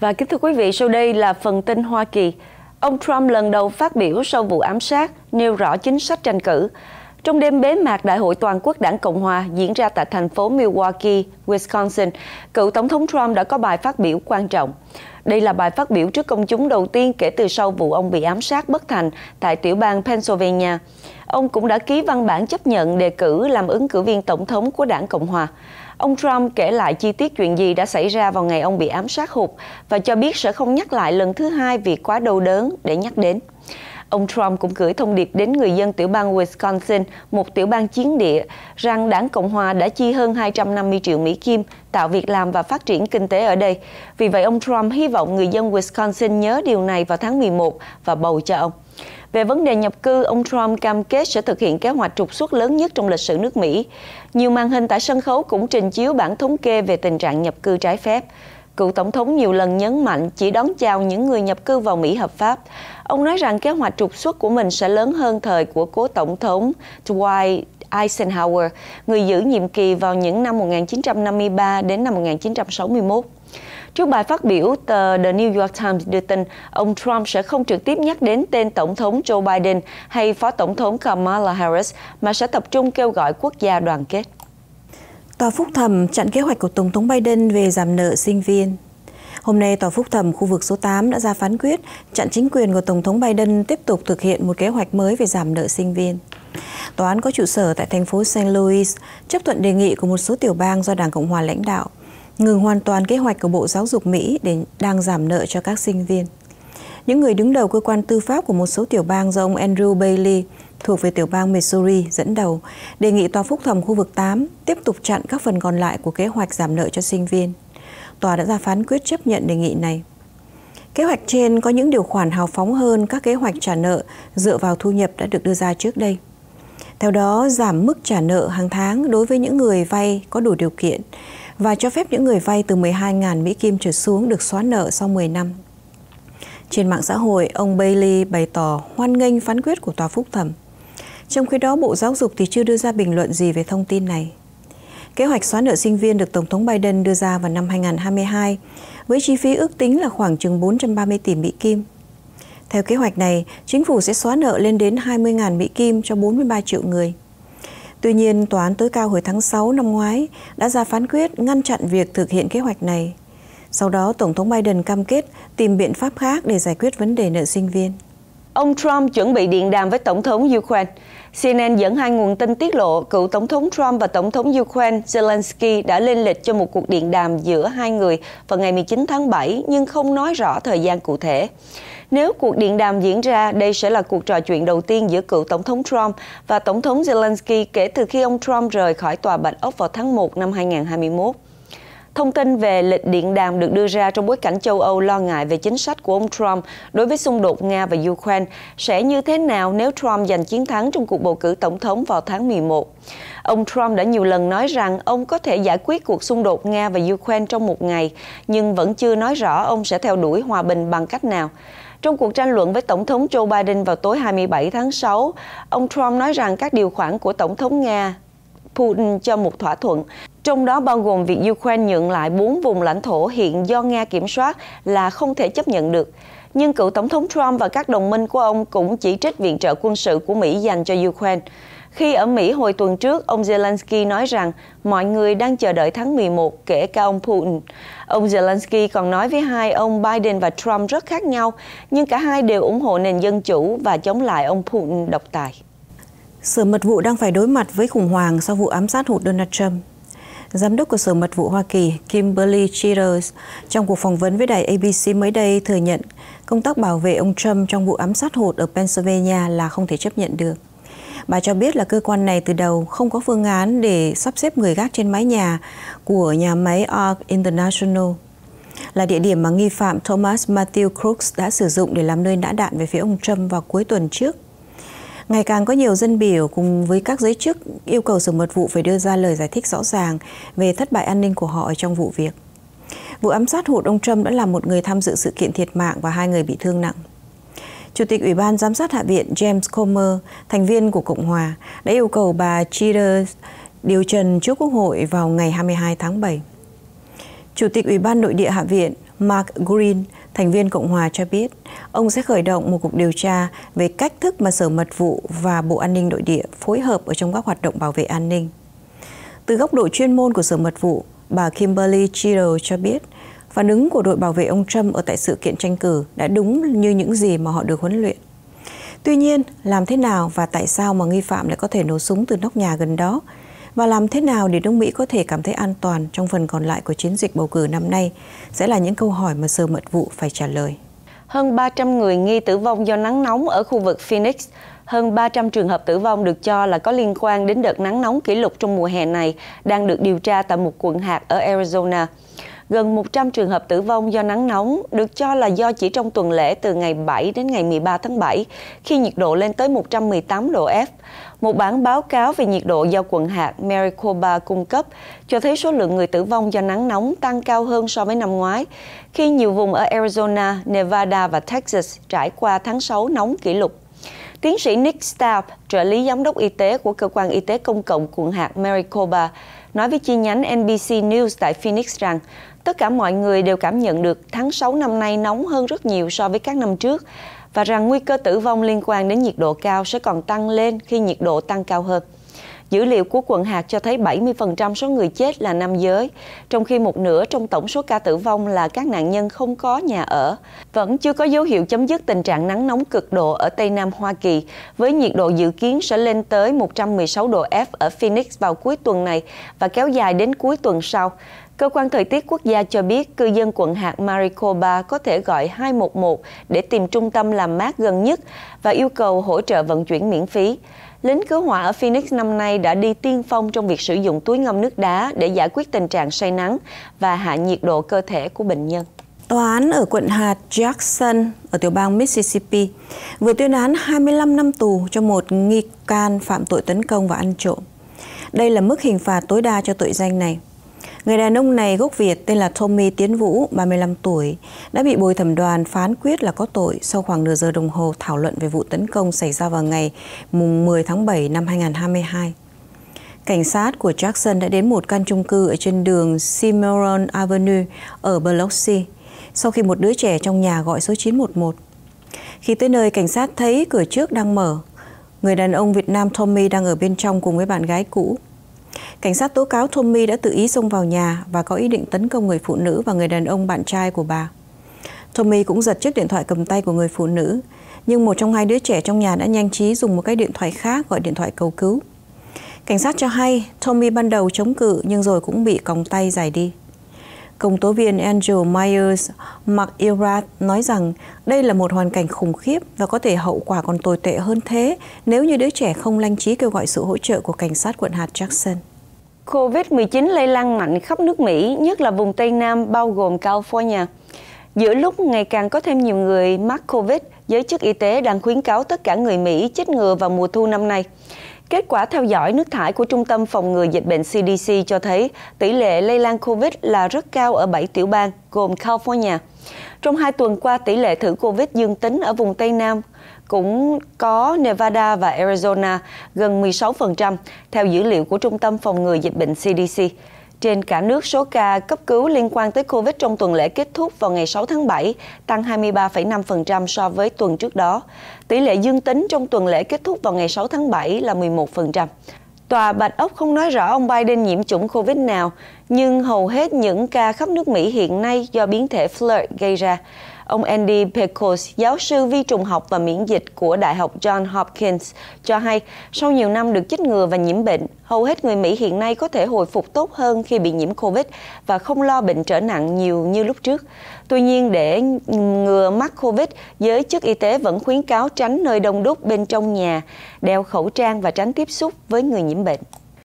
Và kính thưa quý vị, sau đây là phần tin Hoa Kỳ. Ông Trump lần đầu phát biểu sau vụ ám sát, nêu rõ chính sách tranh cử. Trong đêm bế mạc Đại hội Toàn quốc Đảng Cộng Hòa diễn ra tại thành phố Milwaukee, Wisconsin, cựu Tổng thống Trump đã có bài phát biểu quan trọng. Đây là bài phát biểu trước công chúng đầu tiên kể từ sau vụ ông bị ám sát bất thành tại tiểu bang Pennsylvania. Ông cũng đã ký văn bản chấp nhận đề cử làm ứng cử viên tổng thống của Đảng Cộng Hòa. Ông Trump kể lại chi tiết chuyện gì đã xảy ra vào ngày ông bị ám sát hụt và cho biết sẽ không nhắc lại lần thứ hai việc quá đau đớn để nhắc đến. Ông Trump cũng gửi thông điệp đến người dân tiểu bang Wisconsin, một tiểu bang chiến địa, rằng đảng Cộng Hòa đã chi hơn 250 triệu Mỹ Kim tạo việc làm và phát triển kinh tế ở đây. Vì vậy, ông Trump hy vọng người dân Wisconsin nhớ điều này vào tháng 11 và bầu cho ông. Về vấn đề nhập cư, ông Trump cam kết sẽ thực hiện kế hoạch trục xuất lớn nhất trong lịch sử nước Mỹ. Nhiều màn hình tại sân khấu cũng trình chiếu bản thống kê về tình trạng nhập cư trái phép. Cựu Tổng thống nhiều lần nhấn mạnh chỉ đón chào những người nhập cư vào Mỹ hợp pháp. Ông nói rằng kế hoạch trục xuất của mình sẽ lớn hơn thời của cố Tổng thống Dwight Eisenhower, người giữ nhiệm kỳ vào những năm 1953 đến năm 1961. Trước bài phát biểu, tờ The New York Times đưa tin ông Trump sẽ không trực tiếp nhắc đến tên Tổng thống Joe Biden hay Phó Tổng thống Kamala Harris, mà sẽ tập trung kêu gọi quốc gia đoàn kết. Tòa phúc thẩm chặn kế hoạch của Tổng thống Biden về giảm nợ sinh viên. Hôm nay, Tòa Phúc thẩm khu vực số 8 đã ra phán quyết chặn chính quyền của Tổng thống Biden tiếp tục thực hiện một kế hoạch mới về giảm nợ sinh viên. Tòa án có trụ sở tại thành phố St. Louis chấp thuận đề nghị của một số tiểu bang do Đảng Cộng hòa lãnh đạo ngừng hoàn toàn kế hoạch của Bộ Giáo dục Mỹ để đang giảm nợ cho các sinh viên. Những người đứng đầu cơ quan tư pháp của một số tiểu bang do ông Andrew Bailey thuộc về tiểu bang Missouri dẫn đầu đề nghị tòa phúc thẩm khu vực 8 tiếp tục chặn các phần còn lại của kế hoạch giảm nợ cho sinh viên. Tòa đã ra phán quyết chấp nhận đề nghị này. Kế hoạch trên có những điều khoản hào phóng hơn các kế hoạch trả nợ dựa vào thu nhập đã được đưa ra trước đây. Theo đó, giảm mức trả nợ hàng tháng đối với những người vay có đủ điều kiện, và cho phép những người vay từ 12.000 Mỹ Kim trở xuống được xóa nợ sau 10 năm. Trên mạng xã hội, ông Bailey bày tỏ hoan nghênh phán quyết của tòa phúc thẩm. Trong khi đó, Bộ Giáo dục thì chưa đưa ra bình luận gì về thông tin này. Kế hoạch xóa nợ sinh viên được Tổng thống Biden đưa ra vào năm 2022 với chi phí ước tính là khoảng chừng 430 tỷ Mỹ Kim. Theo kế hoạch này, chính phủ sẽ xóa nợ lên đến 20.000 Mỹ Kim cho 43 triệu người. Tuy nhiên, Tòa án tối cao hồi tháng 6 năm ngoái đã ra phán quyết ngăn chặn việc thực hiện kế hoạch này. Sau đó, Tổng thống Biden cam kết tìm biện pháp khác để giải quyết vấn đề nợ sinh viên ông Trump chuẩn bị điện đàm với Tổng thống Ukraine. CNN dẫn hai nguồn tin tiết lộ cựu Tổng thống Trump và Tổng thống Ukraine Zelensky đã lên lịch cho một cuộc điện đàm giữa hai người vào ngày 19 tháng 7 nhưng không nói rõ thời gian cụ thể. Nếu cuộc điện đàm diễn ra, đây sẽ là cuộc trò chuyện đầu tiên giữa cựu Tổng thống Trump và Tổng thống Zelensky kể từ khi ông Trump rời khỏi tòa Bạch Ốc vào tháng 1 năm 2021. Thông tin về lịch điện đàm được đưa ra trong bối cảnh châu Âu lo ngại về chính sách của ông Trump đối với xung đột Nga và Ukraine sẽ như thế nào nếu Trump giành chiến thắng trong cuộc bầu cử tổng thống vào tháng 11. Ông Trump đã nhiều lần nói rằng ông có thể giải quyết cuộc xung đột Nga và Ukraine trong một ngày, nhưng vẫn chưa nói rõ ông sẽ theo đuổi hòa bình bằng cách nào. Trong cuộc tranh luận với Tổng thống Joe Biden vào tối 27 tháng 6, ông Trump nói rằng các điều khoản của Tổng thống Nga Putin cho một thỏa thuận, trong đó bao gồm việc Ukraine nhượng lại bốn vùng lãnh thổ hiện do Nga kiểm soát là không thể chấp nhận được. Nhưng cựu Tổng thống Trump và các đồng minh của ông cũng chỉ trích viện trợ quân sự của Mỹ dành cho Ukraine. Khi ở Mỹ hồi tuần trước, ông Zelensky nói rằng mọi người đang chờ đợi tháng 11, kể cả ông Putin. Ông Zelensky còn nói với hai ông Biden và Trump rất khác nhau, nhưng cả hai đều ủng hộ nền dân chủ và chống lại ông Putin độc tài. Sở Mật vụ đang phải đối mặt với khủng hoảng sau vụ ám sát hụt Donald Trump. Giám đốc của Sở Mật vụ Hoa Kỳ Kimberly Cheaters trong cuộc phỏng vấn với đài ABC mới đây thừa nhận công tác bảo vệ ông Trump trong vụ ám sát hụt ở Pennsylvania là không thể chấp nhận được. Bà cho biết là cơ quan này từ đầu không có phương án để sắp xếp người gác trên mái nhà của nhà máy Arc International, là địa điểm mà nghi phạm Thomas Matthew Crooks đã sử dụng để làm nơi nã đạn về phía ông Trump vào cuối tuần trước Ngày càng có nhiều dân biểu cùng với các giới chức yêu cầu Sở Mật vụ phải đưa ra lời giải thích rõ ràng về thất bại an ninh của họ trong vụ việc. Vụ ám sát hụt ông Trump đã làm một người tham dự sự kiện thiệt mạng và hai người bị thương nặng. Chủ tịch Ủy ban Giám sát Hạ viện James Comer, thành viên của Cộng hòa, đã yêu cầu bà Cheater điều trần trước Quốc hội vào ngày 22 tháng 7. Chủ tịch Ủy ban Nội địa Hạ viện Mark Green thành viên Cộng hòa cho biết ông sẽ khởi động một cuộc điều tra về cách thức mà Sở Mật vụ và Bộ An ninh Nội địa phối hợp ở trong các hoạt động bảo vệ an ninh. Từ góc độ chuyên môn của Sở Mật vụ, bà Kimberly Chiro cho biết phản ứng của đội bảo vệ ông Trump ở tại sự kiện tranh cử đã đúng như những gì mà họ được huấn luyện. Tuy nhiên, làm thế nào và tại sao mà nghi phạm lại có thể nổ súng từ nóc nhà gần đó và làm thế nào để nước Mỹ có thể cảm thấy an toàn trong phần còn lại của chiến dịch bầu cử năm nay sẽ là những câu hỏi mà Sơ Mật Vụ phải trả lời. Hơn 300 người nghi tử vong do nắng nóng ở khu vực Phoenix. Hơn 300 trường hợp tử vong được cho là có liên quan đến đợt nắng nóng kỷ lục trong mùa hè này đang được điều tra tại một quận hạt ở Arizona gần 100 trường hợp tử vong do nắng nóng được cho là do chỉ trong tuần lễ từ ngày 7 đến ngày 13 tháng 7 khi nhiệt độ lên tới 118 độ F một bản báo cáo về nhiệt độ do quận hạt Maricopa cung cấp cho thấy số lượng người tử vong do nắng nóng tăng cao hơn so với năm ngoái, khi nhiều vùng ở Arizona, Nevada và Texas trải qua tháng 6 nóng kỷ lục. Tiến sĩ Nick Staub, trợ lý giám đốc y tế của Cơ quan Y tế Công cộng quận hạt Maricopa, nói với chi nhánh NBC News tại Phoenix rằng tất cả mọi người đều cảm nhận được tháng 6 năm nay nóng hơn rất nhiều so với các năm trước và rằng nguy cơ tử vong liên quan đến nhiệt độ cao sẽ còn tăng lên khi nhiệt độ tăng cao hơn. Dữ liệu của quận hạt cho thấy 70% số người chết là nam giới, trong khi một nửa trong tổng số ca tử vong là các nạn nhân không có nhà ở. Vẫn chưa có dấu hiệu chấm dứt tình trạng nắng nóng cực độ ở Tây Nam Hoa Kỳ, với nhiệt độ dự kiến sẽ lên tới 116 độ F ở Phoenix vào cuối tuần này và kéo dài đến cuối tuần sau. Cơ quan thời tiết quốc gia cho biết cư dân quận hạt Maricopa có thể gọi 211 để tìm trung tâm làm mát gần nhất và yêu cầu hỗ trợ vận chuyển miễn phí. Lính cứu hỏa ở Phoenix năm nay đã đi tiên phong trong việc sử dụng túi ngâm nước đá để giải quyết tình trạng say nắng và hạ nhiệt độ cơ thể của bệnh nhân. Tòa án ở quận hạt Jackson ở tiểu bang Mississippi vừa tuyên án 25 năm tù cho một nghi can phạm tội tấn công và ăn trộm. Đây là mức hình phạt tối đa cho tội danh này. Người đàn ông này gốc Việt tên là Tommy Tiến Vũ, 35 tuổi, đã bị bồi thẩm đoàn phán quyết là có tội sau khoảng nửa giờ đồng hồ thảo luận về vụ tấn công xảy ra vào ngày 10 tháng 7 năm 2022. Cảnh sát của Jackson đã đến một căn chung cư ở trên đường Cimarron Avenue ở Biloxi sau khi một đứa trẻ trong nhà gọi số 911. Khi tới nơi, cảnh sát thấy cửa trước đang mở. Người đàn ông Việt Nam Tommy đang ở bên trong cùng với bạn gái cũ. Cảnh sát tố cáo Tommy đã tự ý xông vào nhà và có ý định tấn công người phụ nữ và người đàn ông bạn trai của bà. Tommy cũng giật chiếc điện thoại cầm tay của người phụ nữ, nhưng một trong hai đứa trẻ trong nhà đã nhanh trí dùng một cái điện thoại khác gọi điện thoại cầu cứu. Cảnh sát cho hay Tommy ban đầu chống cự nhưng rồi cũng bị còng tay giải đi. Công tố viên Angel Myers Mark Irath nói rằng đây là một hoàn cảnh khủng khiếp và có thể hậu quả còn tồi tệ hơn thế nếu như đứa trẻ không lanh trí kêu gọi sự hỗ trợ của cảnh sát quận hạt Jackson. COVID-19 lây lan mạnh khắp nước Mỹ, nhất là vùng Tây Nam bao gồm California. Giữa lúc ngày càng có thêm nhiều người mắc COVID, giới chức y tế đang khuyến cáo tất cả người Mỹ chích ngừa vào mùa thu năm nay. Kết quả theo dõi nước thải của Trung tâm Phòng ngừa Dịch bệnh CDC cho thấy tỷ lệ lây lan COVID là rất cao ở 7 tiểu bang, gồm California. Trong hai tuần qua, tỷ lệ thử COVID dương tính ở vùng Tây Nam cũng có Nevada và Arizona gần 16% theo dữ liệu của Trung tâm Phòng ngừa Dịch bệnh CDC. Trên cả nước, số ca cấp cứu liên quan tới COVID trong tuần lễ kết thúc vào ngày 6 tháng 7, tăng 23,5% so với tuần trước đó. Tỷ lệ dương tính trong tuần lễ kết thúc vào ngày 6 tháng 7 là 11%. Tòa Bạch Ốc không nói rõ ông Biden nhiễm chủng COVID nào, nhưng hầu hết những ca khắp nước Mỹ hiện nay do biến thể Flirt e gây ra. Ông Andy Pecos, giáo sư vi trùng học và miễn dịch của Đại học John Hopkins, cho hay sau nhiều năm được chích ngừa và nhiễm bệnh, hầu hết người Mỹ hiện nay có thể hồi phục tốt hơn khi bị nhiễm COVID và không lo bệnh trở nặng nhiều như lúc trước. Tuy nhiên, để ngừa mắc COVID, giới chức y tế vẫn khuyến cáo tránh nơi đông đúc bên trong nhà, đeo khẩu trang và tránh tiếp xúc với người nhiễm bệnh.